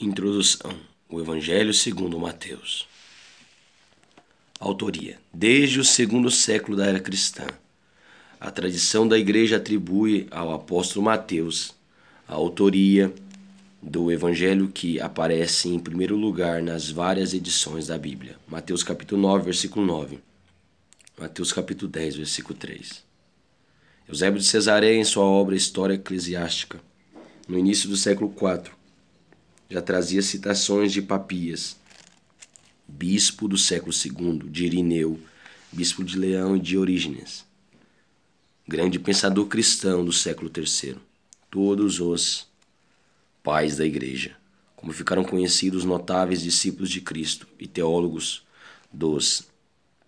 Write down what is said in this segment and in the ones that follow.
Introdução: O Evangelho segundo Mateus. Autoria: Desde o segundo século da era cristã, a tradição da Igreja atribui ao apóstolo Mateus a autoria do Evangelho que aparece em primeiro lugar nas várias edições da Bíblia. Mateus capítulo 9, versículo 9. Mateus capítulo 10, versículo 3. Eusébio de Cesareia, em sua obra História Eclesiástica, no início do século IV, já trazia citações de Papias, bispo do século II, de Irineu, bispo de Leão e de Orígenes, grande pensador cristão do século III. Todos os pais da igreja, como ficaram conhecidos notáveis discípulos de Cristo e teólogos dos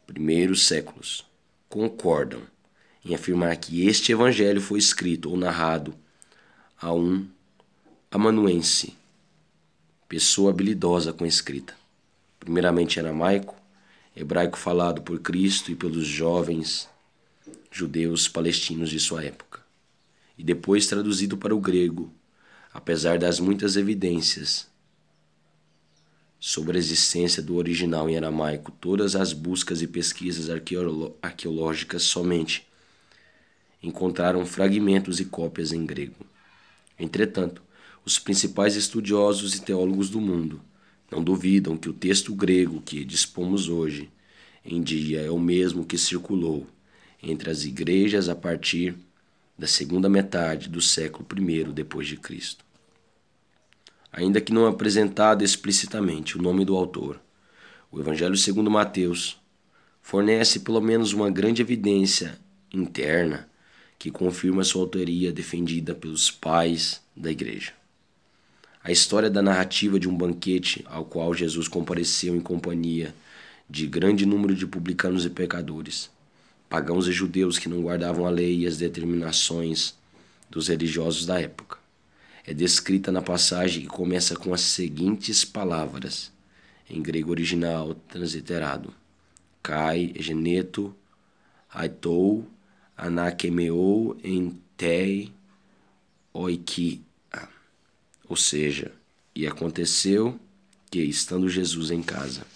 primeiros séculos, concordam em afirmar que este evangelho foi escrito ou narrado a um amanuense pessoa habilidosa com escrita. Primeiramente aramaico, hebraico falado por Cristo e pelos jovens judeus palestinos de sua época, e depois traduzido para o grego, apesar das muitas evidências sobre a existência do original em aramaico, todas as buscas e pesquisas arqueológicas somente encontraram fragmentos e cópias em grego. Entretanto, os principais estudiosos e teólogos do mundo. Não duvidam que o texto grego que dispomos hoje em dia é o mesmo que circulou entre as igrejas a partir da segunda metade do século I depois de Cristo. Ainda que não apresentado explicitamente o nome do autor, o Evangelho segundo Mateus fornece pelo menos uma grande evidência interna que confirma sua autoria defendida pelos pais da igreja. A história da narrativa de um banquete ao qual Jesus compareceu em companhia de grande número de publicanos e pecadores, pagãos e judeus que não guardavam a lei e as determinações dos religiosos da época. É descrita na passagem que começa com as seguintes palavras, em grego original transliterado: Kai, geneto Aitou, Anakemeo, Entei, Oiki, ou seja, e aconteceu que, estando Jesus em casa,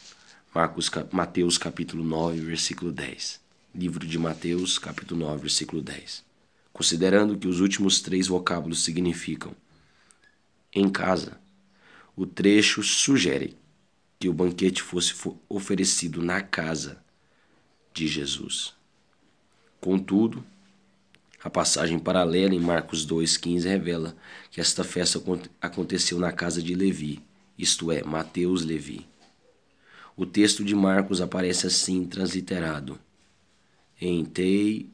Marcos, Mateus capítulo 9, versículo 10. Livro de Mateus, capítulo 9, versículo 10. Considerando que os últimos três vocábulos significam em casa, o trecho sugere que o banquete fosse oferecido na casa de Jesus. Contudo, a passagem paralela em Marcos 2,15 revela que esta festa aconteceu na casa de Levi, isto é, Mateus Levi. O texto de Marcos aparece assim transliterado: Entei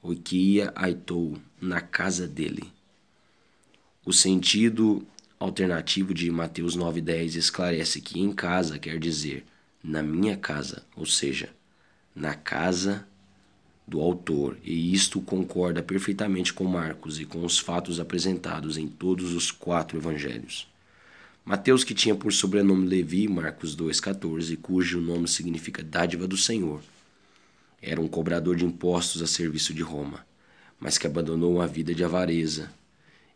oikia aitou, na casa dele. O sentido alternativo de Mateus 9,10 esclarece que em casa quer dizer na minha casa, ou seja, na casa do autor, e isto concorda perfeitamente com Marcos e com os fatos apresentados em todos os quatro evangelhos. Mateus, que tinha por sobrenome Levi, Marcos 2,14, cujo nome significa dádiva do Senhor, era um cobrador de impostos a serviço de Roma, mas que abandonou uma vida de avareza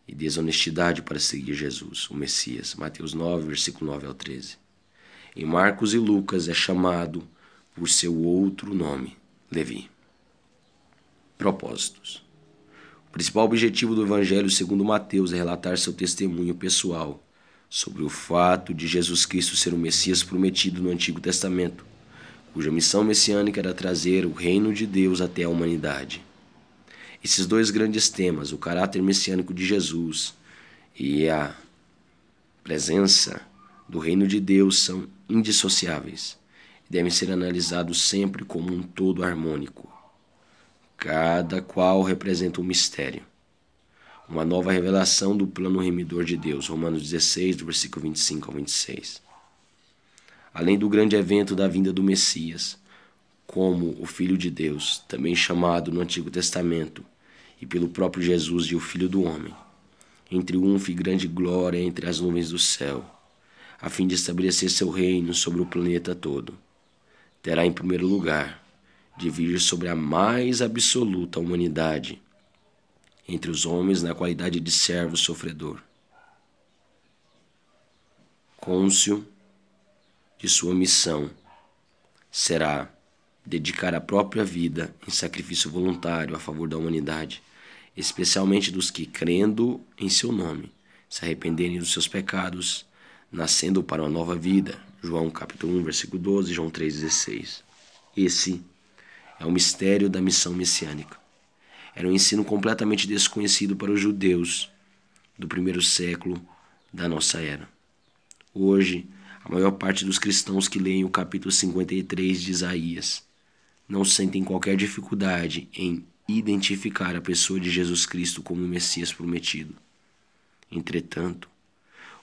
e desonestidade para seguir Jesus, o Messias. Mateus 9, versículo 9 ao 13. Em Marcos e Lucas é chamado por seu outro nome, Levi propósitos. O principal objetivo do Evangelho segundo Mateus é relatar seu testemunho pessoal sobre o fato de Jesus Cristo ser o Messias prometido no Antigo Testamento, cuja missão messiânica era trazer o reino de Deus até a humanidade. Esses dois grandes temas, o caráter messiânico de Jesus e a presença do reino de Deus, são indissociáveis e devem ser analisados sempre como um todo harmônico. Cada qual representa um mistério, uma nova revelação do plano remidor de Deus. Romanos 16, do versículo 25 ao 26. Além do grande evento da vinda do Messias, como o Filho de Deus, também chamado no Antigo Testamento e pelo próprio Jesus de o Filho do Homem, em triunfo e grande glória entre as nuvens do céu, a fim de estabelecer seu reino sobre o planeta todo, terá em primeiro lugar de vir sobre a mais absoluta humanidade, entre os homens na qualidade de servo sofredor. Côncio de sua missão será dedicar a própria vida em sacrifício voluntário a favor da humanidade, especialmente dos que, crendo em seu nome, se arrependerem dos seus pecados, nascendo para uma nova vida. João capítulo 1, versículo 12, João 3,16. Esse é o mistério da missão messiânica. Era um ensino completamente desconhecido para os judeus do primeiro século da nossa era. Hoje, a maior parte dos cristãos que leem o capítulo 53 de Isaías não sentem qualquer dificuldade em identificar a pessoa de Jesus Cristo como o Messias prometido. Entretanto,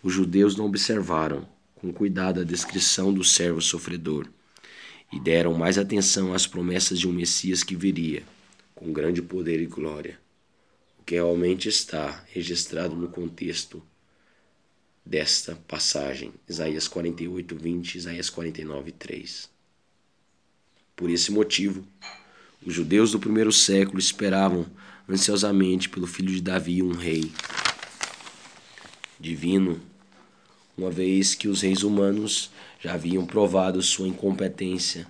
os judeus não observaram com cuidado a descrição do servo sofredor e deram mais atenção às promessas de um Messias que viria, com grande poder e glória, o que realmente está registrado no contexto desta passagem, Isaías 48, 20, Isaías 49, 3. Por esse motivo, os judeus do primeiro século esperavam ansiosamente pelo filho de Davi, um rei divino, uma vez que os reis humanos já haviam provado sua incompetência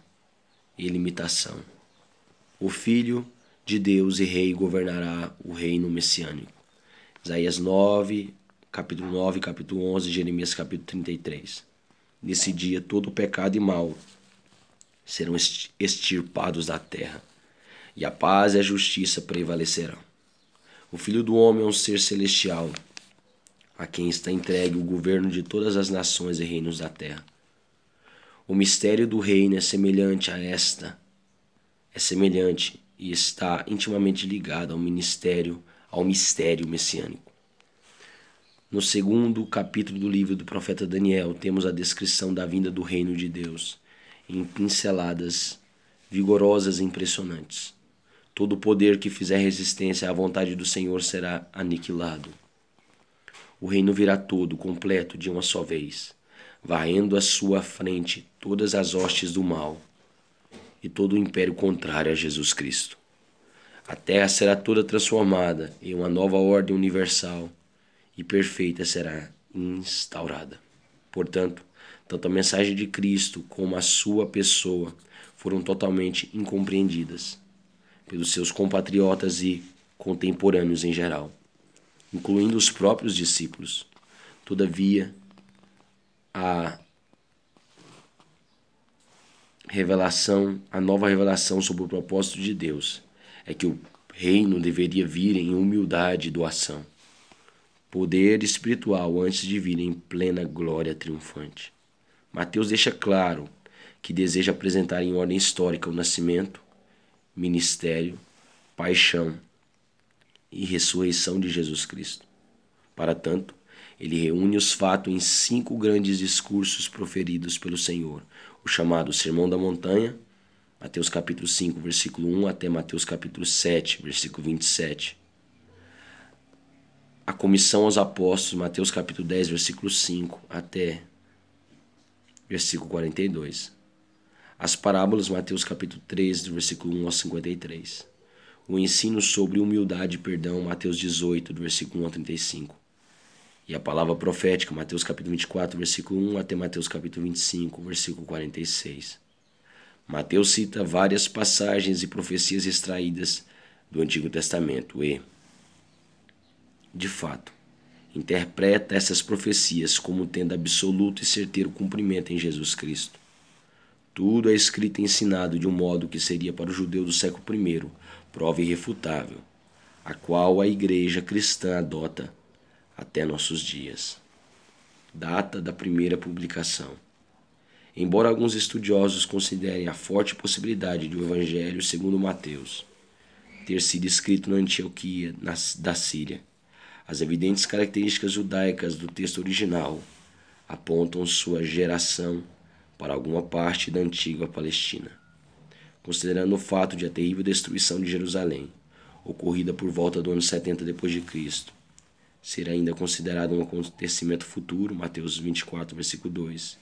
e limitação. O Filho de Deus e Rei governará o reino messiânico. Isaías 9, capítulo 9, capítulo 11, Jeremias capítulo 33. Nesse dia todo pecado e mal serão extirpados da terra, e a paz e a justiça prevalecerão. O Filho do Homem é um ser celestial, a quem está entregue o governo de todas as nações e reinos da terra. O mistério do reino é semelhante a esta, é semelhante e está intimamente ligado ao ministério, ao mistério messiânico. No segundo capítulo do livro do profeta Daniel, temos a descrição da vinda do reino de Deus em pinceladas vigorosas e impressionantes. Todo poder que fizer resistência à vontade do Senhor será aniquilado. O reino virá todo, completo, de uma só vez varrendo à sua frente todas as hostes do mal e todo o império contrário a Jesus Cristo. A terra será toda transformada em uma nova ordem universal e perfeita será instaurada. Portanto, tanto a mensagem de Cristo como a sua pessoa foram totalmente incompreendidas pelos seus compatriotas e contemporâneos em geral, incluindo os próprios discípulos. Todavia, a revelação, a nova revelação sobre o propósito de Deus é que o reino deveria vir em humildade e doação, poder espiritual antes de vir em plena glória triunfante. Mateus deixa claro que deseja apresentar em ordem histórica o nascimento, ministério, paixão e ressurreição de Jesus Cristo. Para tanto, ele reúne os fatos em cinco grandes discursos proferidos pelo Senhor, o chamado Sermão da Montanha, Mateus capítulo 5, versículo 1 até Mateus capítulo 7, versículo 27. A comissão aos apóstolos, Mateus capítulo 10, versículo 5 até versículo 42. As parábolas, Mateus capítulo 3, do versículo 1 ao 53. O ensino sobre humildade e perdão, Mateus 18, do versículo 1 ao 35. E a palavra profética, Mateus capítulo 24, versículo 1 até Mateus capítulo 25, versículo 46. Mateus cita várias passagens e profecias extraídas do Antigo Testamento e, de fato, interpreta essas profecias como tendo absoluto e certeiro cumprimento em Jesus Cristo. Tudo é escrito e ensinado de um modo que seria para o judeu do século I prova irrefutável, a qual a igreja cristã adota até nossos dias. Data da primeira publicação. Embora alguns estudiosos considerem a forte possibilidade de o Evangelho segundo Mateus ter sido escrito na Antioquia na, da Síria, as evidentes características judaicas do texto original apontam sua geração para alguma parte da antiga Palestina, considerando o fato de a terrível destruição de Jerusalém, ocorrida por volta do ano 70 d.C., ser ainda considerado um acontecimento futuro, Mateus 24, versículo 2,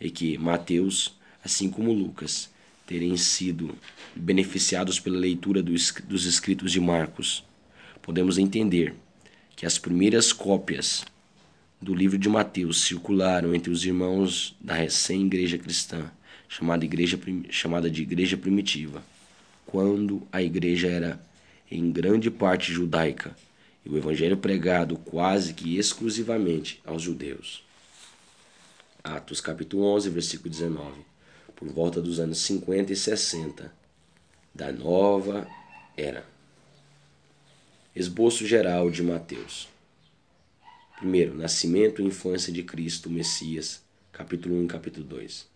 e é que Mateus, assim como Lucas, terem sido beneficiados pela leitura dos escritos de Marcos. Podemos entender que as primeiras cópias do livro de Mateus circularam entre os irmãos da recém-igreja cristã, chamada, igreja, chamada de Igreja Primitiva, quando a igreja era em grande parte judaica e o evangelho pregado quase que exclusivamente aos judeus. Atos capítulo 11, versículo 19. Por volta dos anos 50 e 60 da nova era. Esboço geral de Mateus. Primeiro, nascimento e infância de Cristo, Messias, capítulo 1 e capítulo 2.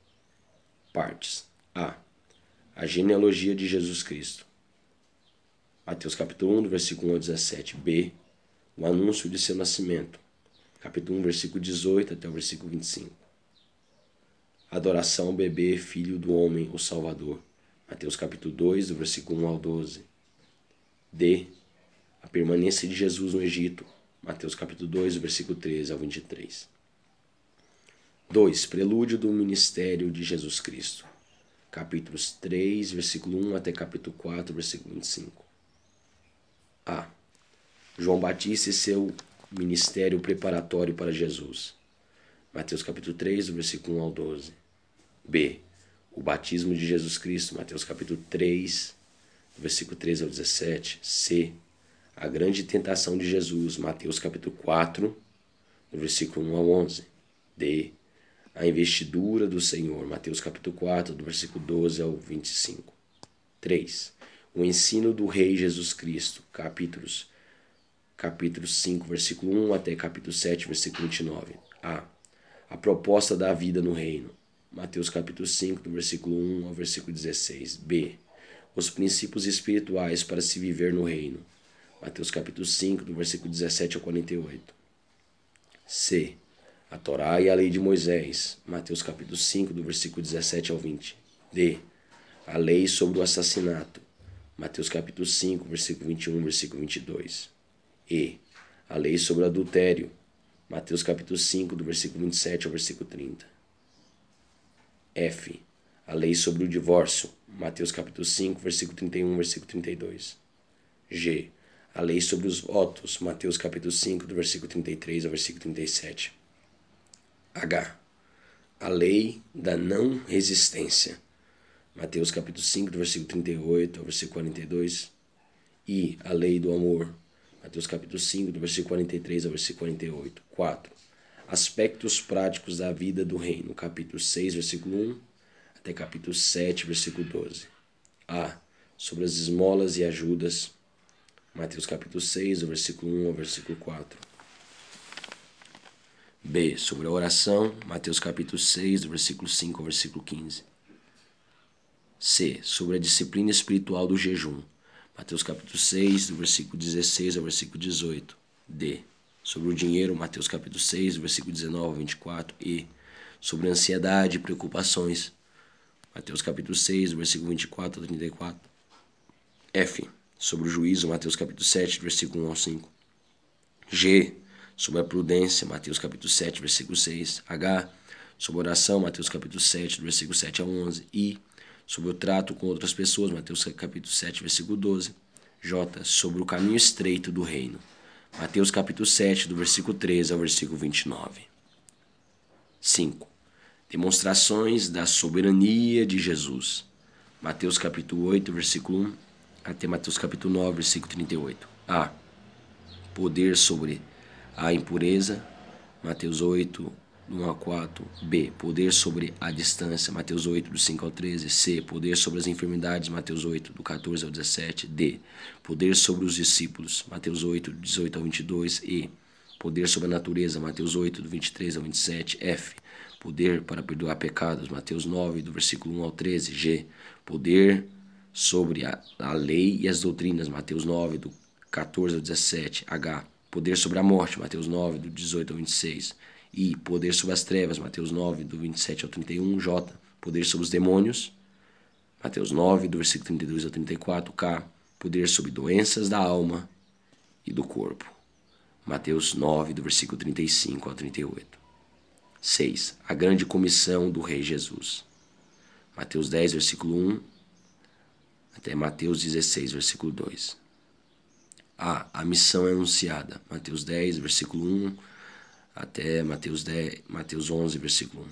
Partes. A. A genealogia de Jesus Cristo. Mateus capítulo 1, versículo 1 a 17b, o anúncio de seu nascimento. Capítulo 1, versículo 18 até o versículo 25. Adoração ao bebê, filho do homem, o Salvador. Mateus capítulo 2, do versículo 1 ao 12. D. A permanência de Jesus no Egito. Mateus capítulo 2, versículo 13 ao 23. 2. Prelúdio do ministério de Jesus Cristo. Capítulos 3, versículo 1 até capítulo 4, versículo 25. A. João Batista e seu ministério preparatório para Jesus. Mateus capítulo 3, versículo 1 ao 12. B. O batismo de Jesus Cristo, Mateus capítulo 3, versículo 13 ao 17. C. A grande tentação de Jesus, Mateus capítulo 4, versículo 1 ao 11. D. A investidura do Senhor, Mateus capítulo 4, do versículo 12 ao 25. 3. O ensino do Rei Jesus Cristo, capítulos capítulo 5, versículo 1 até capítulo 7, versículo 29. A. A proposta da vida no reino. Mateus capítulo 5, do versículo 1 ao versículo 16. B. Os princípios espirituais para se viver no reino. Mateus capítulo 5, do versículo 17 ao 48. C. A Torá e a lei de Moisés. Mateus capítulo 5, do versículo 17 ao 20. D. A lei sobre o assassinato. Mateus capítulo 5, versículo 21, versículo 22. E a lei sobre o adultério, Mateus capítulo 5, do versículo 27 ao versículo 30. F. A lei sobre o divórcio, Mateus capítulo 5, versículo 31, versículo 32. G. A lei sobre os votos, Mateus capítulo 5, do versículo 33 ao versículo 37. H. A lei da não resistência, Mateus capítulo 5, versículo 38 ao versículo 42. E a lei do amor. Mateus capítulo 5, versículo 43 ao versículo 48. 4. Aspectos práticos da vida do reino. Capítulo 6, versículo 1 até capítulo 7, versículo 12. A. Sobre as esmolas e ajudas. Mateus capítulo 6, versículo 1 ao versículo 4. B. Sobre a oração. Mateus capítulo 6, versículo 5 ao versículo 15. C. Sobre a disciplina espiritual do jejum. Mateus capítulo 6, do versículo 16 ao versículo 18. D. Sobre o dinheiro, Mateus capítulo 6, versículo 19 ao 24. E. Sobre ansiedade e preocupações, Mateus capítulo 6, versículo 24 ao 34. F. Sobre o juízo, Mateus capítulo 7, versículo 1 ao 5. G. Sobre a prudência, Mateus capítulo 7, versículo 6. H. Sobre oração, Mateus capítulo 7, versículo 7 a 11. I sobre o trato com outras pessoas, Mateus capítulo 7, versículo 12. J, sobre o caminho estreito do reino, Mateus capítulo 7, do versículo 13 ao versículo 29. 5. Demonstrações da soberania de Jesus. Mateus capítulo 8, versículo 1 até Mateus capítulo 9, versículo 38. A. Poder sobre a impureza. Mateus 8, 1 A4, B, poder sobre a distância, Mateus 8, do 5 ao 13, C, poder sobre as enfermidades, Mateus 8, do 14 ao 17, D, poder sobre os discípulos, Mateus 8, do 18 ao 22, E, poder sobre a natureza, Mateus 8, do 23 ao 27, F, poder para perdoar pecados, Mateus 9, do versículo 1 ao 13, G, poder sobre a, a lei e as doutrinas, Mateus 9, do 14 ao 17, H, poder sobre a morte, Mateus 9, do 18 ao 26, e poder sobre as trevas, Mateus 9, do 27 ao 31, J, poder sobre os demônios, Mateus 9, do versículo 32 ao 34, K, poder sobre doenças da alma e do corpo, Mateus 9, do versículo 35 ao 38. 6. A grande comissão do Rei Jesus, Mateus 10, versículo 1 até Mateus 16, versículo 2. A. Ah, a missão é anunciada, Mateus 10, versículo 1 até Mateus, 10, Mateus 11, versículo 1.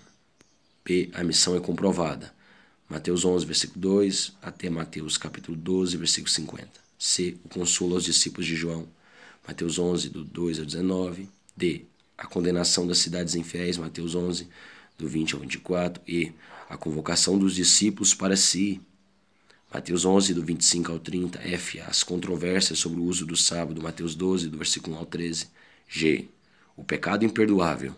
P. A missão é comprovada. Mateus 11, versículo 2 até Mateus capítulo 12, versículo 50. C. O consolo aos discípulos de João. Mateus 11, do 2 ao 19. D. A condenação das cidades infiéis. Mateus 11, do 20 ao 24. E. A convocação dos discípulos para si. Mateus 11, do 25 ao 30. F. As controvérsias sobre o uso do sábado. Mateus 12, do versículo 1 ao 13. G o pecado imperdoável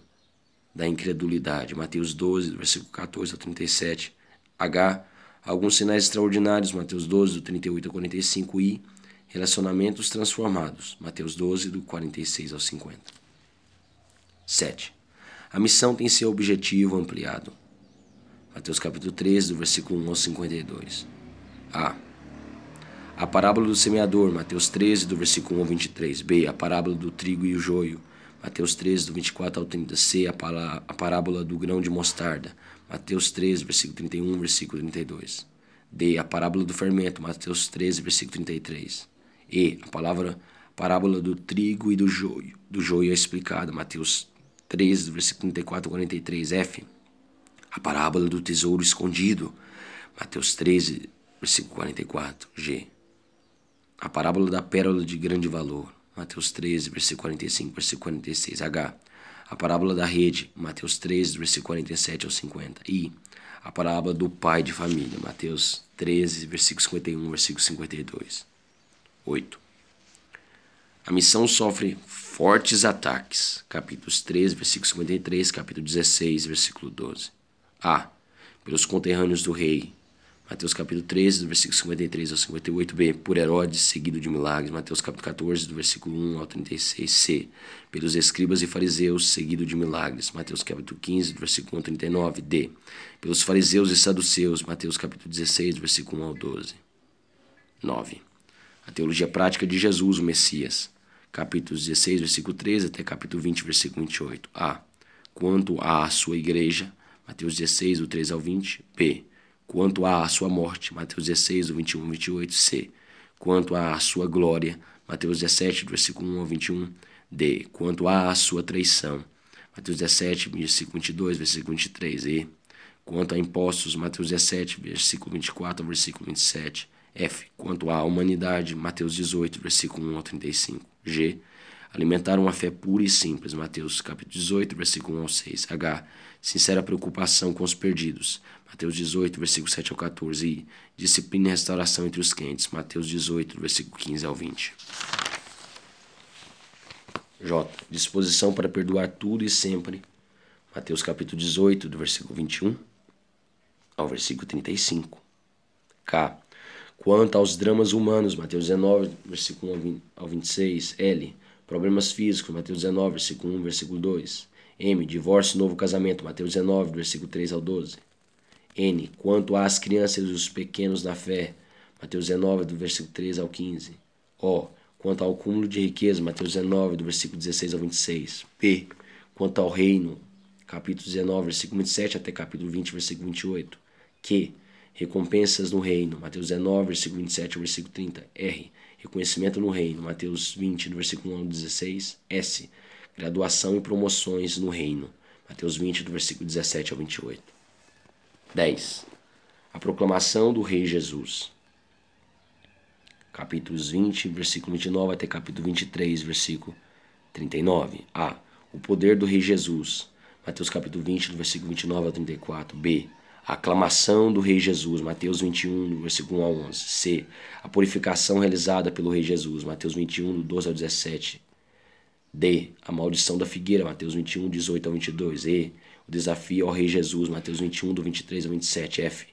da incredulidade. Mateus 12, versículo 14 a 37. H. Alguns sinais extraordinários. Mateus 12, do 38 ao 45. I. Relacionamentos transformados. Mateus 12, do 46 ao 50. 7. A missão tem seu objetivo ampliado. Mateus capítulo 13, do versículo 1 ao 52. A. A parábola do semeador, Mateus 13, do versículo 1 ao 23. B. A parábola do trigo e o joio, Mateus 13, do 24 ao 30c, a, a parábola do grão de mostarda. Mateus 13, versículo 31, versículo 32. D, a parábola do fermento. Mateus 13, versículo 33. E, a palavra, parábola do trigo e do joio. Do joio é explicada. Mateus 13, versículo 34 ao 43. F, a parábola do tesouro escondido. Mateus 13, versículo 44. G, a parábola da pérola de grande valor. Mateus 13, versículo 45, versículo 46. H. A parábola da rede, Mateus 13, versículo 47 ao 50. I. A parábola do pai de família, Mateus 13, versículo 51, versículo 52. 8. A missão sofre fortes ataques. Capítulos 13, versículo 53, capítulo 16, versículo 12. A. Pelos conterrâneos do rei, Mateus capítulo 13, do versículo 53 ao 58b, por Herodes, seguido de milagres. Mateus capítulo 14, do versículo 1 ao 36c, pelos escribas e fariseus, seguido de milagres. Mateus capítulo 15, do versículo 1 ao 39d, pelos fariseus e saduceus. Mateus capítulo 16, do versículo 1 ao 12. 9. A teologia prática de Jesus, o Messias. Capítulo 16, versículo 13 até capítulo 20, versículo 28. A. Quanto à sua igreja. Mateus 16, do 3 ao 20. B Quanto à sua morte, Mateus 16, 21, 28, C. Quanto à sua glória, Mateus 17, versículo 1 ao 21, D. Quanto à sua traição, Mateus 17, versículo 22, versículo 23, E. Quanto a impostos, Mateus 17, versículo 24 versículo 27, F. Quanto à humanidade, Mateus 18, versículo 1 ao 35, G. Alimentar uma fé pura e simples, Mateus capítulo 18, versículo 1 ao 6, H sincera preocupação com os perdidos. Mateus 18, versículo 7 ao 14. E disciplina e restauração entre os quentes. Mateus 18, versículo 15 ao 20. J. Disposição para perdoar tudo e sempre. Mateus capítulo 18, do versículo 21 ao versículo 35. K. Quanto aos dramas humanos, Mateus 19, versículo 1 ao 26. L. Problemas físicos, Mateus 19, versículo 1, versículo 2. M. Divórcio e novo casamento, Mateus 19, versículo 3 ao 12. N. Quanto às crianças e os pequenos na fé, Mateus 19, do versículo 3 ao 15. O. Quanto ao cúmulo de riqueza, Mateus 19, do versículo 16 ao 26. P. Quanto ao reino, capítulo 19, versículo 27 até capítulo 20, versículo 28. Q. Recompensas no reino, Mateus 19, versículo 27 ao versículo 30. R. Reconhecimento no reino, Mateus 20, do versículo 1 ao 16. S graduação e promoções no reino. Mateus 20, do versículo 17 ao 28. 10. A proclamação do Rei Jesus. Capítulos 20, versículo 29 até capítulo 23, versículo 39. A. O poder do Rei Jesus. Mateus capítulo 20, do versículo 29 ao 34. B. A aclamação do Rei Jesus, Mateus 21, do versículo 1 ao 11. C. A purificação realizada pelo Rei Jesus, Mateus 21, do 12 ao 17. D. A maldição da figueira, Mateus 21, 18 a 22. E. O desafio ao Rei Jesus, Mateus 21, do 23 a 27. F.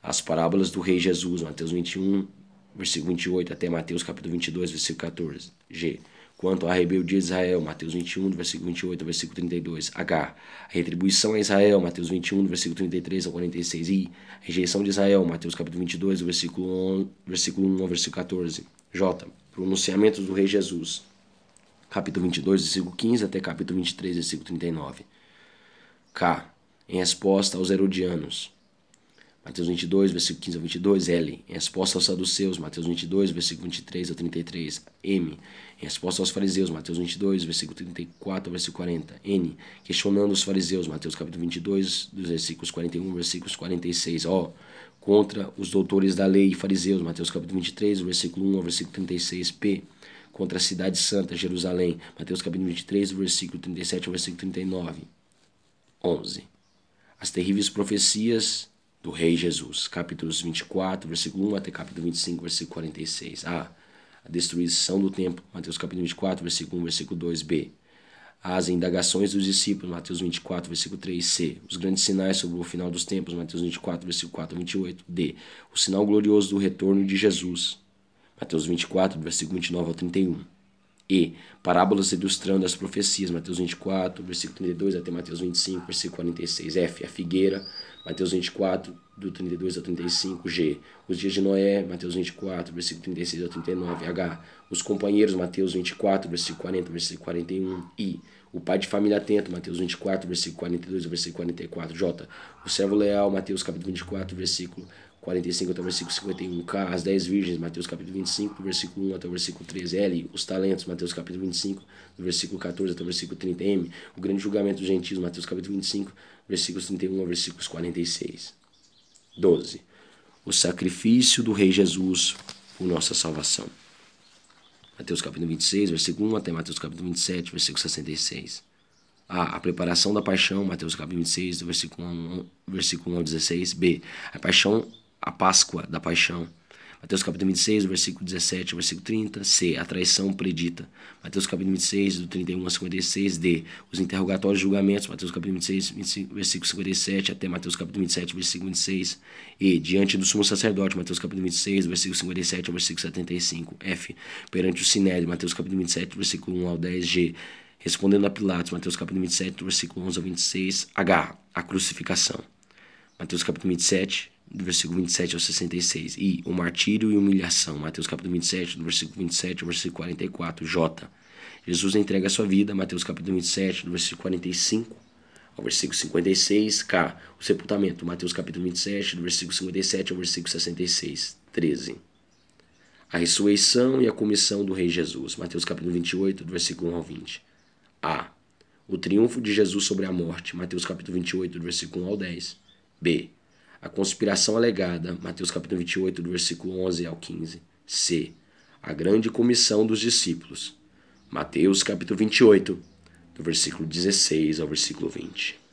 As parábolas do Rei Jesus, Mateus 21, versículo 28 até Mateus capítulo 22, versículo 14. G. Quanto à rebeldia de Israel, Mateus 21, versículo 28 versículo 32. H. A retribuição a Israel, Mateus 21, versículo 33 ao 46. I. A rejeição de Israel, Mateus capítulo 22, versículo 1, versículo 1 ao versículo 14. J. Pronunciamento do Rei Jesus capítulo 22, versículo 15 até capítulo 23, versículo 39. K, em resposta aos herodianos. Mateus 22, versículo 15 a 22, L, em resposta aos saduceus, Mateus 22, versículo 23 a 33, M, em resposta aos fariseus, Mateus 22, versículo 34 a versículo 40, N, questionando os fariseus, Mateus capítulo 22, dos versículos 41, versículos 46, O, contra os doutores da lei e fariseus, Mateus capítulo 23, versículo 1 ao versículo 36, P, contra a cidade santa, Jerusalém. Mateus capítulo 23, versículo 37 ao versículo 39. 11. As terríveis profecias do rei Jesus. Capítulos 24, versículo 1 até capítulo 25, versículo 46. A. A destruição do templo. Mateus capítulo 24, versículo 1, versículo 2. B. As indagações dos discípulos, Mateus 24, versículo 3, C. Os grandes sinais sobre o final dos tempos, Mateus 24, versículo 4 a 28, D. O sinal glorioso do retorno de Jesus, Mateus 24, versículo 29 ao 31. E parábolas ilustrando as profecias, Mateus 24, versículo 32 até Mateus 25, versículo 46. F, a figueira, Mateus 24, do 32 ao 35. G, os dias de Noé, Mateus 24, versículo 36 ao 39. H, os companheiros, Mateus 24, versículo 40, versículo 41. I, o pai de família atento, Mateus 24, versículo 42 ao versículo 44. J, o servo leal, Mateus capítulo 24, versículo 45 até o versículo 51K, as 10 virgens, Mateus capítulo 25, versículo 1 até o versículo 3 l os talentos, Mateus capítulo 25, versículo 14 até o versículo 30M, o grande julgamento dos gentios, Mateus capítulo 25, versículos 31 a versículos 46. 12. O sacrifício do Rei Jesus por nossa salvação. Mateus capítulo 26, versículo 1 até Mateus capítulo 27, versículo 66. A, a preparação da paixão, Mateus capítulo 26, versículo 1, versículo 1 ao 16. B. A paixão a Páscoa da Paixão. Mateus capítulo 26, versículo 17, versículo 30, C, a traição predita. Mateus capítulo 26, do 31 a 56, D, os interrogatórios e julgamentos. Mateus capítulo 26, 25, versículo 57 até Mateus capítulo 27, versículo 26. E, diante do sumo sacerdote. Mateus capítulo 26, versículo 57 ao versículo 75. F, perante o sinédrio. Mateus capítulo 27, versículo 1 ao 10. G, respondendo a Pilatos. Mateus capítulo 27, versículo 11 ao 26. H, a crucificação. Mateus capítulo 27, do versículo 27 ao 66, I, o martírio e humilhação, Mateus capítulo 27, do versículo 27 ao versículo 44, J, Jesus entrega a sua vida, Mateus capítulo 27, do versículo 45 ao versículo 56, K, o sepultamento, Mateus capítulo 27, do versículo 57 ao versículo 66, 13. A ressurreição e a comissão do rei Jesus, Mateus capítulo 28, do versículo 1 ao 20. A, o triunfo de Jesus sobre a morte, Mateus capítulo 28, do versículo 1 ao 10. B, a conspiração alegada, Mateus capítulo 28, do versículo 11 ao 15. C. A grande comissão dos discípulos, Mateus capítulo 28, do versículo 16 ao versículo 20.